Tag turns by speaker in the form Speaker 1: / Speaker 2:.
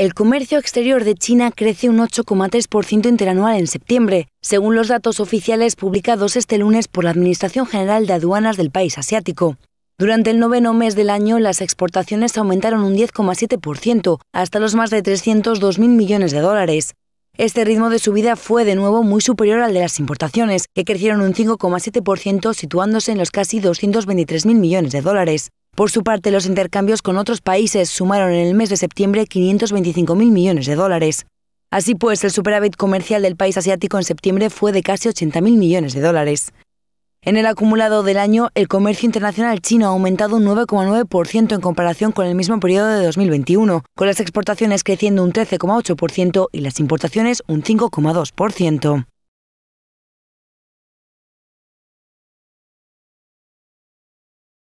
Speaker 1: El comercio exterior de China crece un 8,3% interanual en septiembre, según los datos oficiales publicados este lunes por la Administración General de Aduanas del país asiático. Durante el noveno mes del año, las exportaciones aumentaron un 10,7%, hasta los más de 302.000 millones de dólares. Este ritmo de subida fue de nuevo muy superior al de las importaciones, que crecieron un 5,7%, situándose en los casi 223.000 millones de dólares. Por su parte, los intercambios con otros países sumaron en el mes de septiembre 525.000 millones de dólares. Así pues, el superávit comercial del país asiático en septiembre fue de casi 80.000 millones de dólares. En el acumulado del año, el comercio internacional chino ha aumentado un 9,9% en comparación con el mismo periodo de 2021, con las exportaciones creciendo un 13,8% y las importaciones un 5,2%.